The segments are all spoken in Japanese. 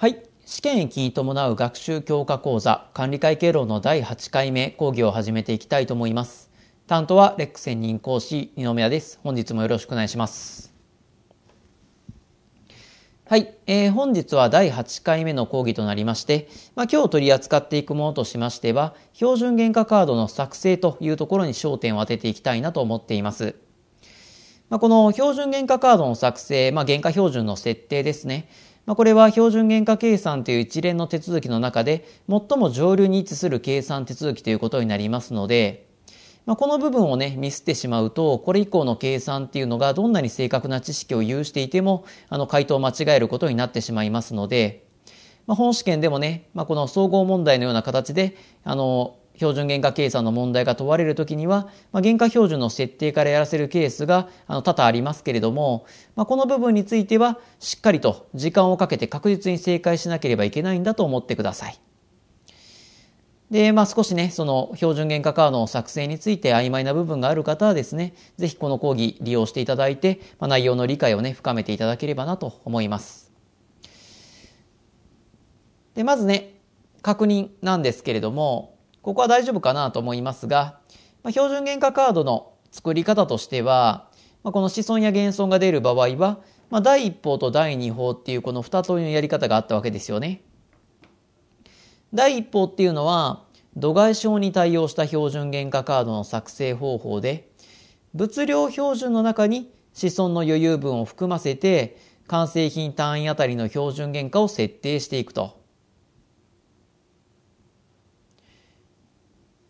はい。試験延に伴う学習強化講座管理会経路の第8回目講義を始めていきたいと思います。担当はレック専任講師二宮です。本日もよろしくお願いします。はい、えー、本日は第8回目の講義となりまして、まあ、今日取り扱っていくものとしましては、標準原価カードの作成というところに焦点を当てていきたいなと思っています。まあ、この標準原価カードの作成、まあ、原価標準の設定ですね。まあ、これは標準原価計算という一連の手続きの中で最も上流に位置する計算手続きということになりますので、まあ、この部分をねミスってしまうとこれ以降の計算っていうのがどんなに正確な知識を有していてもあの回答を間違えることになってしまいますので、まあ、本試験でもね、まあ、この総合問題のような形であの標準原価計算の問題が問われるときには、まあ、原価標準の設定からやらせるケースがあの多々ありますけれども、まあ、この部分についてはしっかりと時間をかけて確実に正解しなければいけないんだと思ってください。で、まあ、少しね、その標準原価カードの作成について曖昧な部分がある方はですね、ぜひこの講義利用していただいて、まあ、内容の理解をね、深めていただければなと思います。で、まずね、確認なんですけれども、ここは大丈夫かなと思いますが、まあ、標準原価カードの作り方としては、まあ、この子孫や減損が出る場合は、まあ、第1法と第2法っていうこの2通りのやり方があったわけですよね。第1法っていうのは度外症に対応した標準原価カードの作成方法で物量標準の中に子孫の余裕分を含ませて完成品単位あたりの標準原価を設定していくと。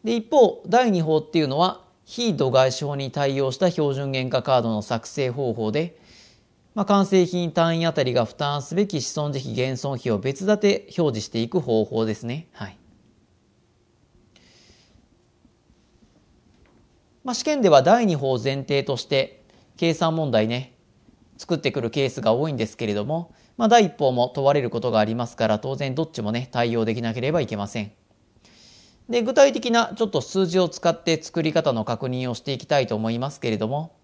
で、一方、第2法っていうのは、非度外視法に対応した標準原価カードの作成方法で、まあ、完成品単位あたりが負担すべき資損時期減損費を別立て表示していく方法ですね。はい。まあ、試験では第2法を前提として計算問題ね作ってくるケースが多いんですけれども、まあ、第1法も問われることがありますから当然どっちもね対応できなければいけません。で、具体的なちょっと数字を使って作り方の確認をしていきたいと思いますけれども、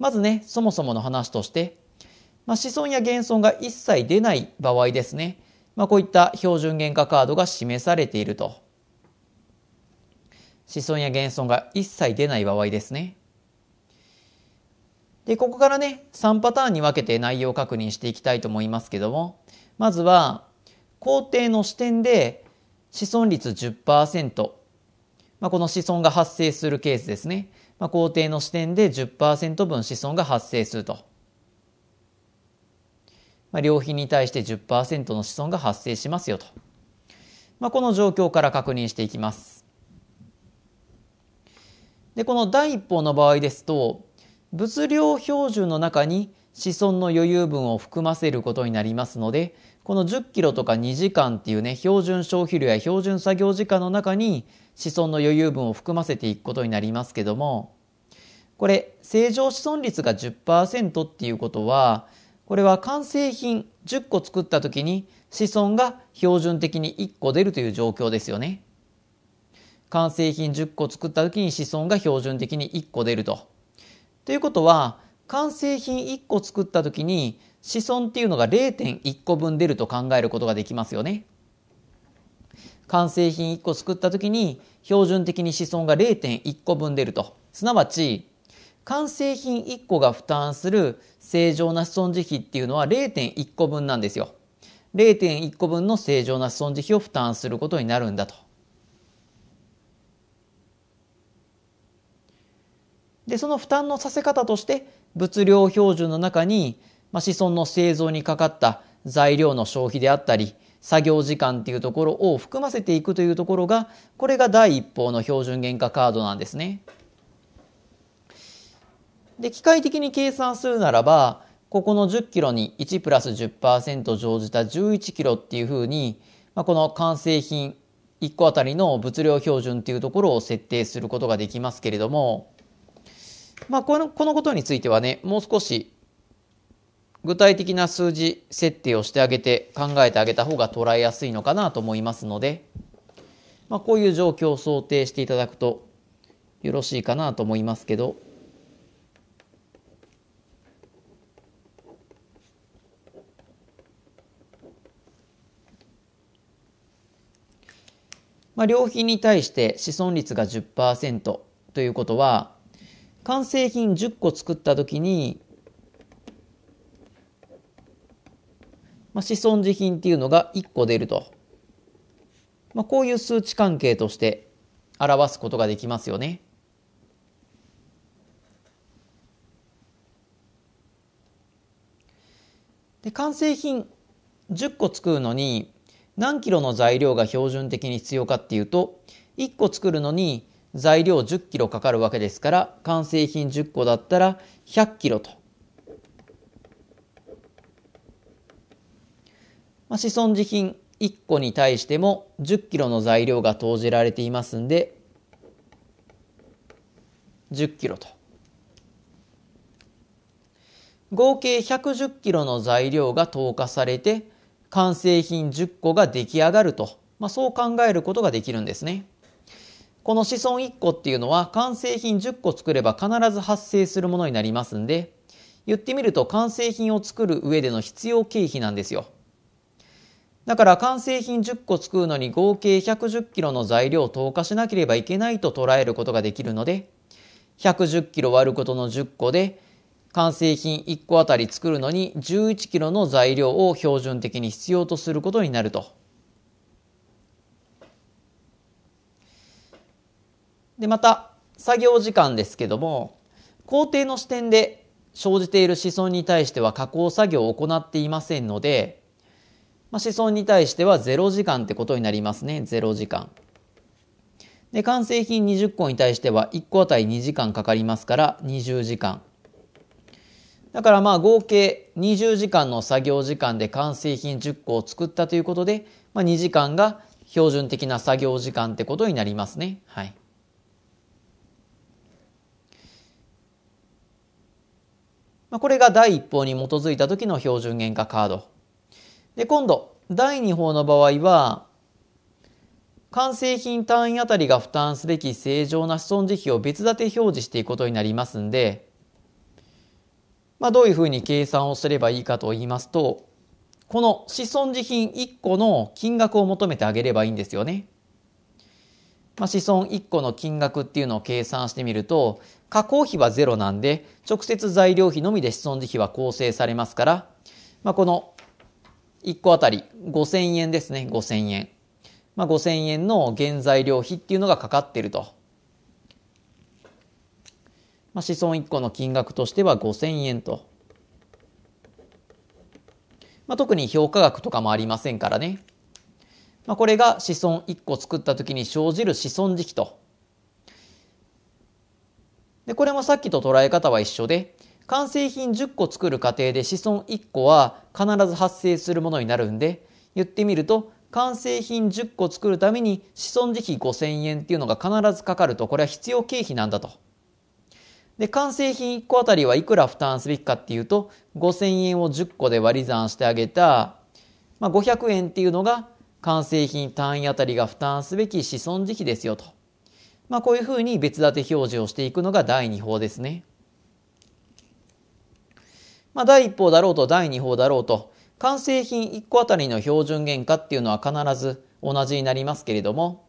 まずね、そもそもの話として、まあ、子孫や減損が一切出ない場合ですね、まあ、こういった標準原価カードが示されていると。子孫や減損が一切出ない場合ですね。で、ここからね、3パターンに分けて内容を確認していきたいと思いますけども、まずは、工程の視点で子孫率10%、まあ、この子孫が発生するケースですね、まあ、皇帝の視点で10%分子孫が発生すると、まあ、良品に対して10%の子孫が発生しますよと、まあ、この状況から確認していきますでこの第一報の場合ですと物量標準の中に子孫の余裕分を含ませることになりますので、この10キロとか2時間っていうね、標準消費量や標準作業時間の中に子孫の余裕分を含ませていくことになりますけども、これ、正常子孫率が10%っていうことは、これは完成品10個作った時に子孫が標準的に1個出るという状況ですよね。完成品10個作った時に子孫が標準的に1個出ると。ということは、完成品1個作った時に子孫っていうのが0.1個分出ると考えることができますよね。完成品1個作った時に標準的に子孫が0.1個分出ると。すなわち、完成品1個が負担する正常な子孫慈費っていうのは0.1個分なんですよ。0.1個分の正常な子孫慈費を負担することになるんだと。で、その負担のさせ方として、物量標準の中に、まあ、子孫の製造にかかった材料の消費であったり、作業時間っていうところを含ませていくというところが、これが第一報の標準原価カードなんですね。で、機械的に計算するならば、ここの10キロに1プラス10%乗じた11キロっていうふうに、まあ、この完成品1個あたりの物量標準っていうところを設定することができますけれども、まあ、このこのことについてはねもう少し具体的な数字設定をしてあげて考えてあげた方が捉えやすいのかなと思いますので、まあ、こういう状況を想定していただくとよろしいかなと思いますけど。まあ、料品に対して子孫率が10%ということは完成品10個作った時に、まあ、子孫自品っていうのが1個出ると。まあ、こういう数値関係として表すことができますよね。で完成品10個作るのに何キロの材料が標準的に必要かっていうと1個作るのに材料10キロかかるわけですから、完成品10個だったら100キロと。まあ、子孫自品1個に対しても10キロの材料が投じられていますんで、10キロと。合計110キロの材料が投下されて、完成品10個が出来上がると、まあ、そう考えることができるんですね。この子孫1個っていうのは完成品10個作れば必ず発生するものになりますんで、言ってみると完成品を作る上での必要経費なんですよ。だから完成品10個作るのに合計110キロの材料を投下しなければいけないと捉えることができるので、110キロ割ることの10個で、完成品1個あたり作るのに11キロの材料を標準的に必要とすることになると。でまた作業時間ですけども工程の視点で生じている子孫に対しては加工作業を行っていませんので、まあ、子孫に対しては0時間ってことになりますね0時間。で完成品20個に対しては1個あたり2時間かかりますから20時間。だからまあ合計20時間の作業時間で完成品10個を作ったということで、まあ、2時間が標準的な作業時間ってことになりますね。はい。まあ、これが第1法に基づいた時の標準原価カード。で、今度、第2法の場合は、完成品単位あたりが負担すべき正常な子孫時費を別立て表示していくことになりますんで、まあ、どういうふうに計算をすればいいかと言いますと、この資孫時品1個の金額を求めてあげればいいんですよね。まあ、資1個の金額っていうのを計算してみると、加工費はゼロなんで、直接材料費のみで子孫時費は構成されますから、まあ、この1個あたり5000円ですね、5000円。まあ、5000円の原材料費っていうのがかかってると。まあ、子孫1個の金額としては5000円と。まあ、特に評価額とかもありませんからね。まあ、これが子孫1個作った時に生じる子孫時期とでこれもさっきと捉え方は一緒で完成品10個作る過程で子孫1個は必ず発生するものになるんで言ってみると完成品10個作るために子孫時費5000円っていうのが必ずかかるとこれは必要経費なんだと。で完成品1個あたりはいくら負担すべきかっていうと5000円を10個で割り算してあげた、まあ、500円っていうのが完成品単位あたりが負担すべき子孫時費ですよと。まあ、こういうふうに別立て表示をしていくのが第2法ですね。まあ、第1法だろうと第2法だろうと完成品1個あたりの標準原価っていうのは必ず同じになりますけれども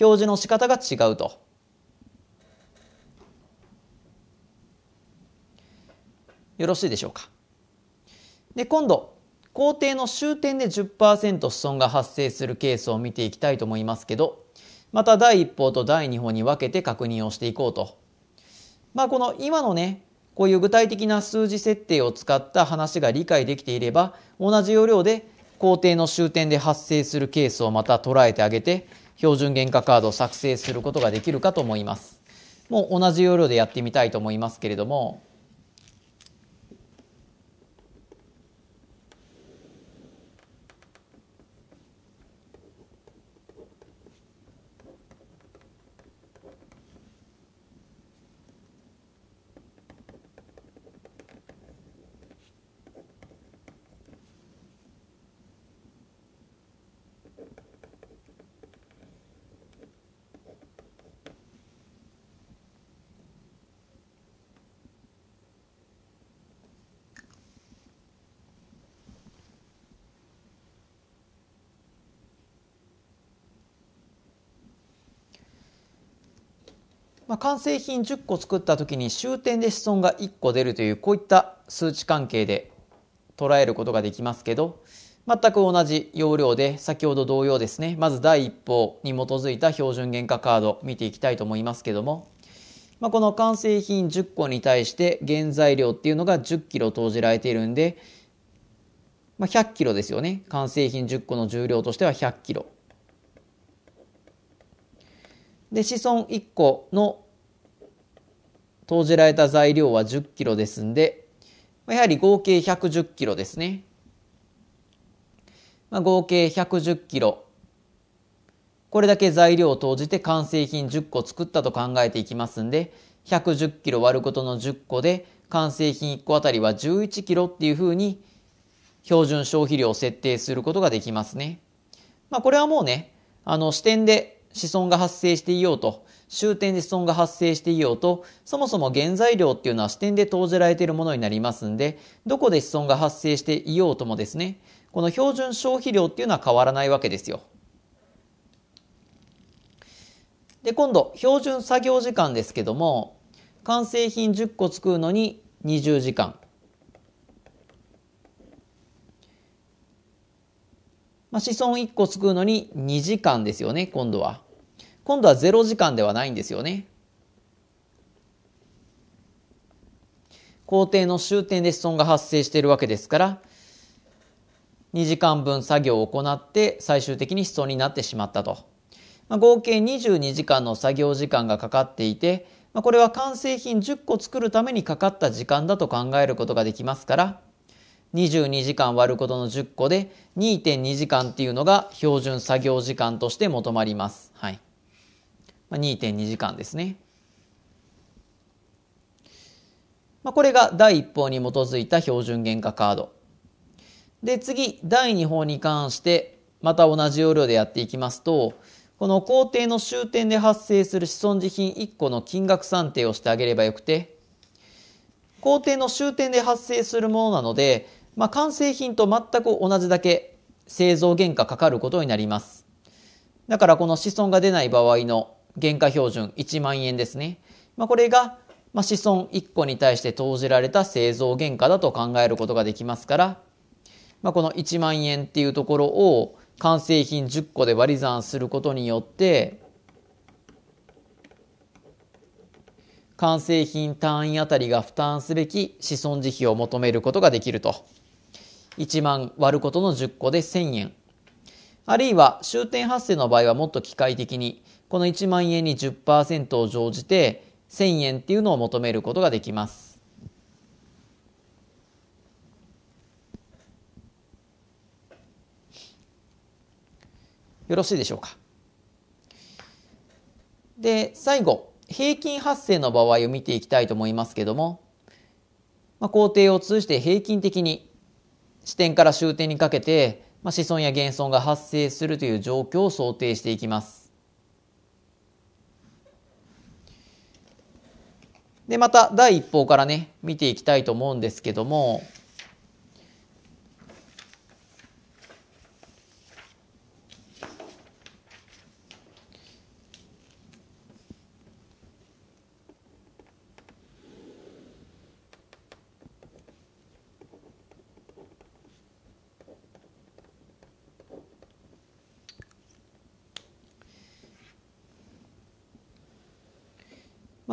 表示の仕方が違うと。よろしいでしょうか。で今度工程の終点で10%資損が発生するケースを見ていきたいと思いますけどまた第一報と第二報に分けて確認をしていこうと。まあこの今のね、こういう具体的な数字設定を使った話が理解できていれば、同じ要領で工程の終点で発生するケースをまた捉えてあげて、標準原価カードを作成することができるかと思います。もう同じ要領でやってみたいと思いますけれども、まあ、完成品10個作った時に終点で子孫が1個出るというこういった数値関係で捉えることができますけど全く同じ要領で先ほど同様ですねまず第一報に基づいた標準原価カード見ていきたいと思いますけども、まあ、この完成品10個に対して原材料っていうのが1 0キロ投じられているんで、まあ、1 0 0キロですよね完成品10個の重量としては1 0 0キロで子孫1個の投じられた材料は10キロですんで、やはり合計110キロですね。まあ、合計110キロ。これだけ材料を投じて完成品10個作ったと考えていきますんで、110キロ割ることの10個で、完成品1個あたりは11キロっていうふうに、標準消費量を設定することができますね。まあ、これはもうね、あの、視点で子孫が発生していようと、終点で損が発生していようと、そもそも原材料っていうのは支店で投じられているものになりますんで、どこで子損が発生していようともですね、この標準消費量っていうのは変わらないわけですよ。で、今度、標準作業時間ですけども、完成品10個作るのに20時間。まあ、子孫1個作るのに2時間ですよね、今度は。今度は0時間ではないんですよね。工程の終点で子孫が発生しているわけですから、2時間分作業を行って最終的に子孫になってしまったと。まあ、合計22時間の作業時間がかかっていて、まあ、これは完成品10個作るためにかかった時間だと考えることができますから、22時間割ることの10個で2.2時間っていうのが標準作業時間として求まります。はい。まあ、2.2時間ですね。まあ、これが第1法に基づいた標準原価カード。で、次、第2法に関して、また同じ要領でやっていきますと、この工程の終点で発生する子孫自品1個の金額算定をしてあげればよくて、工程の終点で発生するものなので、まあ、完成品と全く同じだけ製造原価かかることになります。だからこの子孫が出ない場合の原価標準1万円ですね。まあ、これが、まあ、子孫1個に対して投じられた製造原価だと考えることができますから、まあ、この1万円っていうところを完成品10個で割り算することによって、完成品単位あたりが負担すべき子孫慈費を求めることができると。1万割ることの10個で1000円。あるいは終点発生の場合はもっと機械的にこの1万円に10%を乗じて1000円っていうのを求めることができます。よろしいでしょうか。で、最後、平均発生の場合を見ていきたいと思いますけども、まあ、工程を通じて平均的に支点から終点にかけて、まあ、子孫や減損が発生するという状況を想定していきます。で、また第一報からね、見ていきたいと思うんですけども、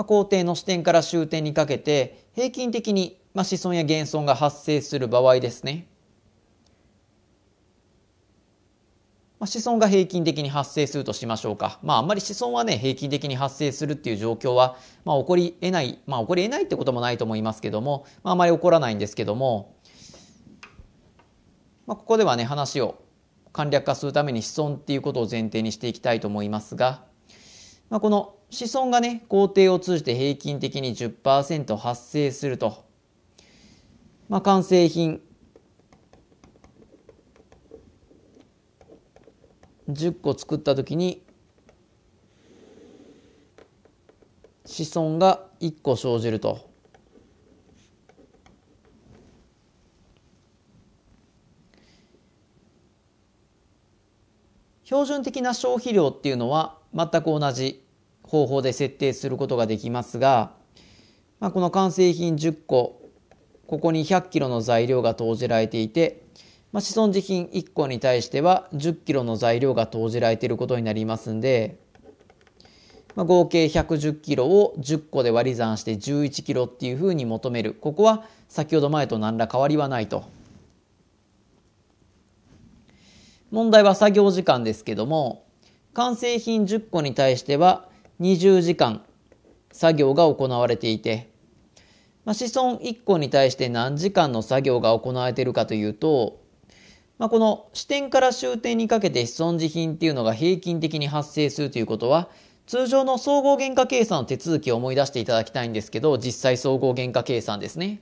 皇帝の視点から終点にかけて平均的に、まあ、子孫や減損が発生する場合ですね、まあ、子孫が平均的に発生するとしましょうか、まあ、あんまり子孫はね平均的に発生するっていう状況は、まあ、起こりえない、まあ、起こりえないってこともないと思いますけども、まあ、あまり起こらないんですけども、まあ、ここではね話を簡略化するために子孫っていうことを前提にしていきたいと思いますが、まあ、この子孫がね、工程を通じて平均的に10%発生すると。まあ、完成品。10個作った時に、子孫が1個生じると。標準的な消費量っていうのは全く同じ方法で設定することができますが、まあ、この完成品10個、ここに100キロの材料が投じられていて、まあ、子孫時品1個に対しては10キロの材料が投じられていることになりますんで、まあ、合計110キロを10個で割り算して11キロっていうふうに求める。ここは先ほど前と何ら変わりはないと。問題は作業時間ですけども、完成品10個に対しては20時間作業が行われていて、まあ、子孫1個に対して何時間の作業が行われているかというと、まあ、この支点から終点にかけて子孫自品っていうのが平均的に発生するということは、通常の総合原価計算の手続きを思い出していただきたいんですけど、実際総合原価計算ですね。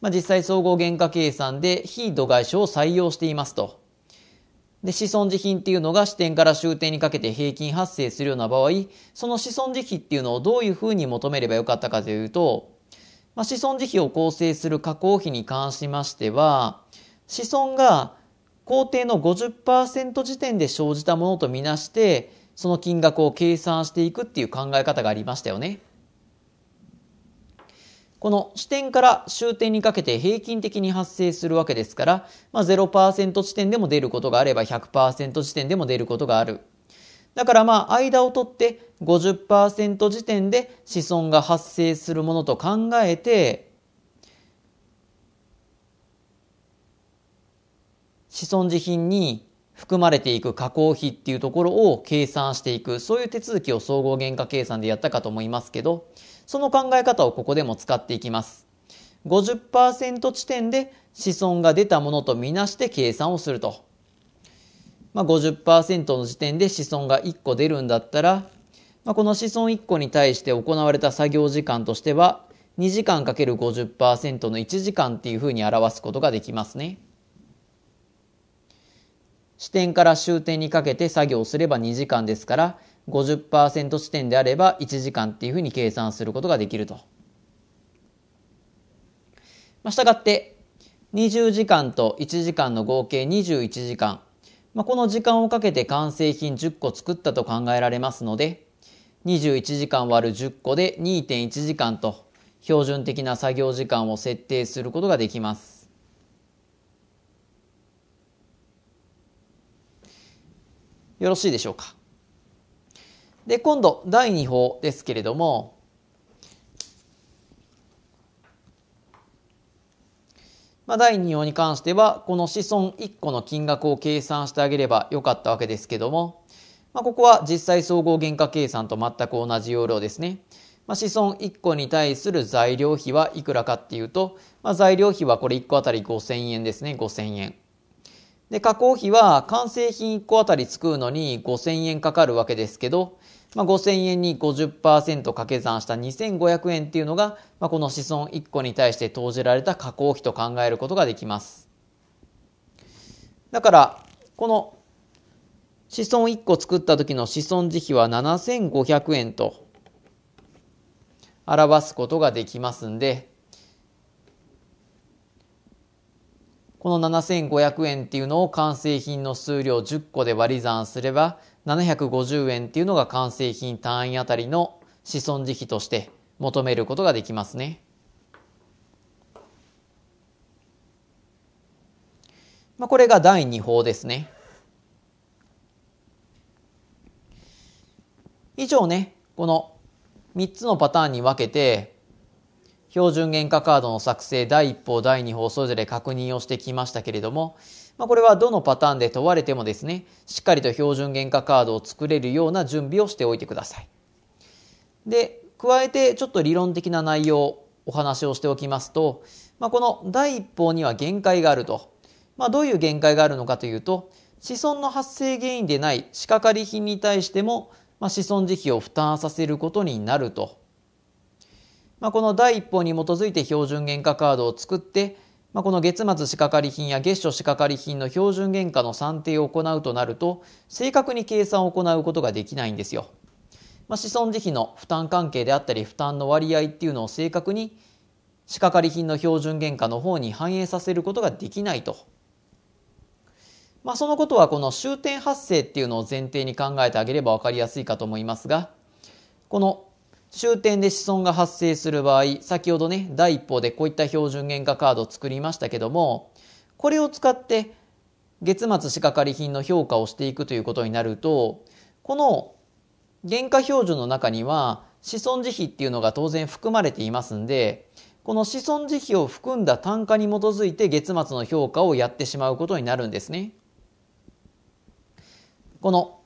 まあ、実際総合原価計算で非度外視を採用していますと。で、子孫自品っていうのが支点から終点にかけて平均発生するような場合、その子孫自費っていうのをどういうふうに求めればよかったかというと、まあ、子孫自費を構成する加工費に関しましては、子孫が工程の50%時点で生じたものとみなして、その金額を計算していくっていう考え方がありましたよね。この支点から終点にかけて平均的に発生するわけですから、まあ、0%地点でも出ることがあれば100%地点でも出ることがある。だからまあ間を取って50%時点で子孫が発生するものと考えて子孫自品に含まれていく加工費っていうところを計算していくそういう手続きを総合原価計算でやったかと思いますけどその考え方をここでも使っていきます。50%地点で子孫が出たものとみなして計算をすると。まあ、50%の時点で子孫が1個出るんだったら、まあ、この子孫1個に対して行われた作業時間としては、2時間 ×50% の1時間っていうふうに表すことができますね。支点から終点にかけて作業すれば2時間ですから、50%地点であれば1時間っていうふうに計算することができると。まあ、したがって20時間と1時間の合計21時間、まあ、この時間をかけて完成品10個作ったと考えられますので21時間割る10個で2.1時間と標準的な作業時間を設定することができます。よろしいでしょうか。で、今度、第2法ですけれども、まあ、第2法に関しては、この子孫1個の金額を計算してあげればよかったわけですけども、まあ、ここは実際総合原価計算と全く同じ要領ですね。まあ、子孫1個に対する材料費はいくらかっていうと、まあ、材料費はこれ1個あたり5000円ですね、5000円。で、加工費は完成品1個あたり作るのに5000円かかるわけですけど、まあ、5000円に50%掛け算した2500円っていうのが、まあ、この子孫1個に対して投じられた加工費と考えることができます。だから、この子孫1個作った時の子孫自費は7500円と表すことができますんで、この7500円っていうのを完成品の数量10個で割り算すれば、750円っていうのが完成品単位あたりの子孫時期として求めることができますね。まあ、これが第2法ですね。以上ね、この3つのパターンに分けて、標準原価カードの作成第1報、第2報、それぞれ確認をしてきましたけれども、まあ、これはどのパターンで問われてもですね、しっかりと標準原価カードを作れるような準備をしておいてください。で、加えてちょっと理論的な内容、お話をしておきますと、まあ、この第1報には限界があると。まあ、どういう限界があるのかというと、子孫の発生原因でない仕掛かり品に対しても、まあ、子孫時期を負担させることになると。まあ、この第一報に基づいて標準原価カードを作って、まあ、この月末仕掛かり品や月初仕掛かり品の標準原価の算定を行うとなると、正確に計算を行うことができないんですよ。まあ、子孫慈悲の負担関係であったり負担の割合っていうのを正確に仕掛かり品の標準原価の方に反映させることができないと。まあ、そのことはこの終点発生っていうのを前提に考えてあげれば分かりやすいかと思いますが、この終点で子孫が発生する場合、先ほどね、第一報でこういった標準原価カードを作りましたけども、これを使って月末仕掛かり品の評価をしていくということになると、この原価標準の中には子孫自費っていうのが当然含まれていますんで、この子孫自費を含んだ単価に基づいて月末の評価をやってしまうことになるんですね。この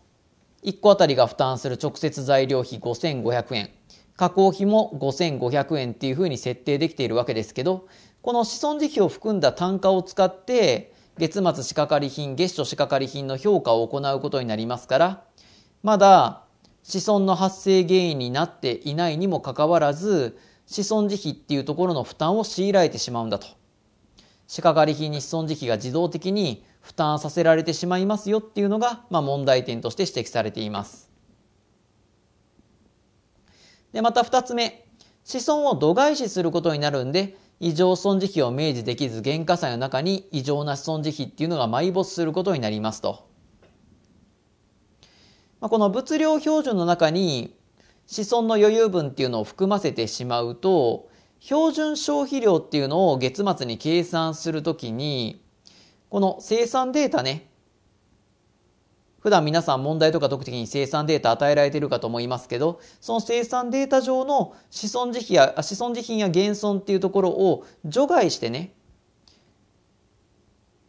1個あたりが負担する直接材料費5500円。加工費も5500円っていうふうに設定できているわけですけど、この子孫時悲を含んだ単価を使って、月末仕掛かり品、月初仕掛かり品の評価を行うことになりますから、まだ子孫の発生原因になっていないにもかかわらず、子孫時期っていうところの負担を強いられてしまうんだと。仕掛かり品に子孫時悲が自動的に負担させられてしまいますよっていうのが、まあ、問題点として指摘されています。で、また2つ目、子孫を度外視することになるんで、異常損持費を明示できず、原価債の中に異常な損持費っていうのが埋没することになりますと。まあ、この物量標準の中に子孫の余裕分っていうのを含ませてしまうと、標準消費量っていうのを月末に計算するときに、この生産データね、普段皆さん問題とか特くに生産データ与えられているかと思いますけど、その生産データ上の子孫自費や、子孫自品や減損っていうところを除外してね、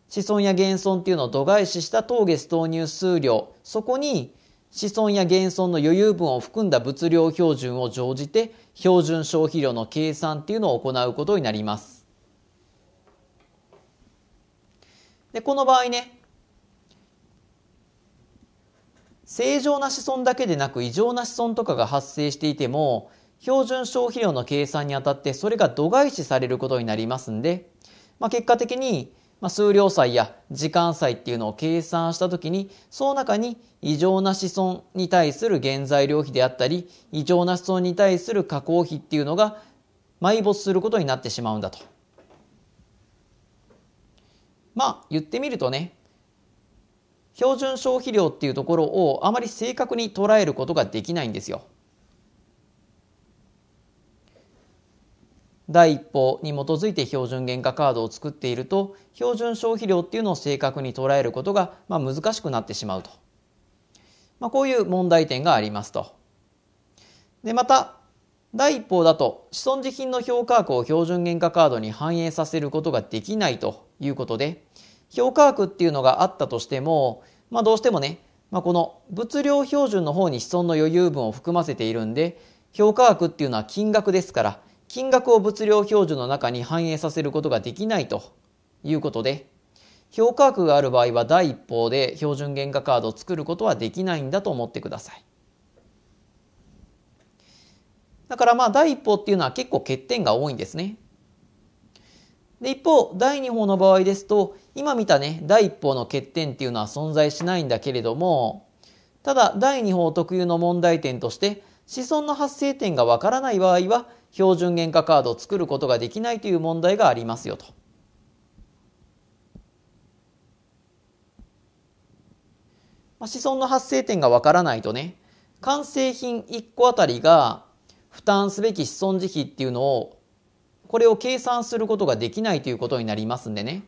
子孫や減損っていうのを度外視した当月投入数量、そこに子孫や減損の余裕分を含んだ物量標準を乗じて、標準消費量の計算っていうのを行うことになります。で、この場合ね、正常な子孫だけでなく異常な子孫とかが発生していても、標準消費量の計算にあたってそれが度外視されることになりますんで、まあ、結果的に数量債や時間債っていうのを計算した時にその中に異常な子孫に対する原材料費であったり異常な子孫に対する加工費っていうのが埋没することになってしまうんだと。まあ言ってみるとね標準消費量っていうところをあまり正確に捉えることができないんですよ。第一歩に基づいて標準原価カードを作っていると標準消費量っていうのを正確に捉えることが、まあ、難しくなってしまうと、まあ、こういう問題点がありますと。でまた第一報だと既存自品の評価額を標準原価カードに反映させることができないということで、評価額っていうのがあったとしても、まあ、どうしてもね、まあ、この物量標準の方に既存の余裕分を含ませているんで評価額っていうのは金額ですから金額を物量標準の中に反映させることができないということで評価額がある場合は第一報で標準原価カードを作ることはできないんだと思ってください。だからまあ第一報っていうのは結構欠点が多いんですね。で一方第二報の場合ですと今見たね、第一報の欠点っていうのは存在しないんだけれども、ただ第二報特有の問題点として、子孫の発生点がわからない場合は、標準原価カードを作ることができないという問題がありますよと。まあ、子孫の発生点がわからないとね、完成品1個あたりが負担すべき子孫時費っていうのを、これを計算することができないということになりますんでね。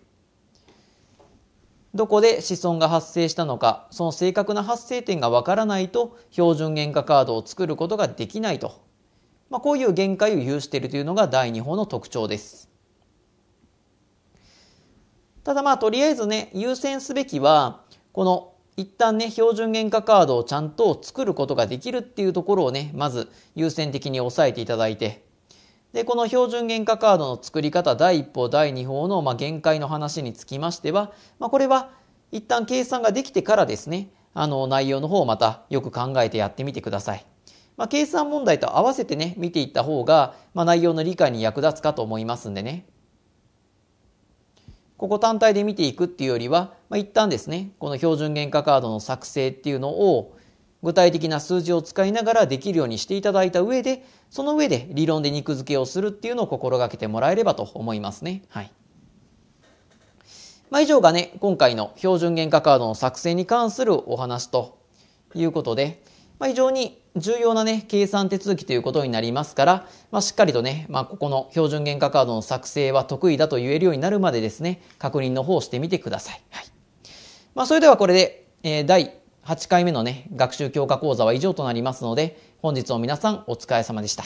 どこで子孫が発生したのか、その正確な発生点がわからないと標準原価カードを作ることができないと。まあ、こういう限界を有しているというのが第2法の特徴です。ただまあとりあえずね、優先すべきは、この一旦ね、標準原価カードをちゃんと作ることができるっていうところをね、まず優先的に押さえていただいて、でこの標準原価カードの作り方第1法第2法の、まあ、限界の話につきましては、まあ、これは一旦計算ができてからですねあの内容の方をまたよく考えてやってみてください、まあ、計算問題と合わせてね見ていった方が、まあ、内容の理解に役立つかと思いますんでねここ単体で見ていくっていうよりは、まあ、一旦ですねこの標準原価カードの作成っていうのを具体的な数字を使いながらできるようにしていただいた上でその上で理論で肉付けをするっていうのを心がけてもらえればと思いますね。はいまあ、以上がね今回の標準原価カードの作成に関するお話ということで、まあ、非常に重要なね計算手続きということになりますから、まあ、しっかりとね、まあ、ここの標準原価カードの作成は得意だと言えるようになるまでですね確認の方をしてみてください。はいまあ、それではこれで、えー、第8回目のね、学習強化講座は以上となりますので、本日も皆さんお疲れ様でした。